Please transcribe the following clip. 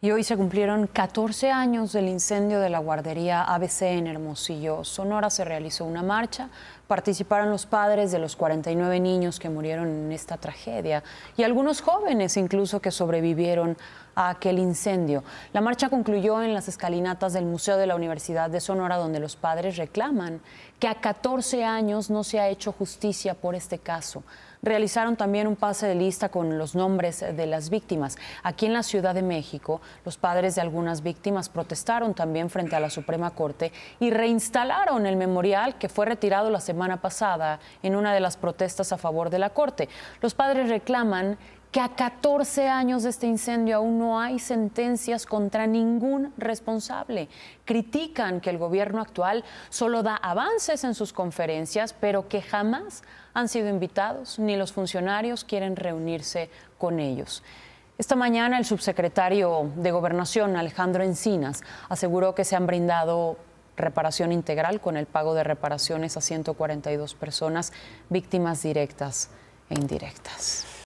Y hoy se cumplieron 14 años del incendio de la guardería ABC en Hermosillo. Sonora se realizó una marcha, participaron los padres de los 49 niños que murieron en esta tragedia y algunos jóvenes incluso que sobrevivieron a aquel incendio. La marcha concluyó en las escalinatas del Museo de la Universidad de Sonora donde los padres reclaman que a 14 años no se ha hecho justicia por este caso realizaron también un pase de lista con los nombres de las víctimas. Aquí en la Ciudad de México, los padres de algunas víctimas protestaron también frente a la Suprema Corte y reinstalaron el memorial que fue retirado la semana pasada en una de las protestas a favor de la Corte. Los padres reclaman que a 14 años de este incendio aún no hay sentencias contra ningún responsable. Critican que el gobierno actual solo da avances en sus conferencias, pero que jamás han sido invitados ni los funcionarios quieren reunirse con ellos. Esta mañana el subsecretario de Gobernación, Alejandro Encinas, aseguró que se han brindado reparación integral con el pago de reparaciones a 142 personas víctimas directas e indirectas.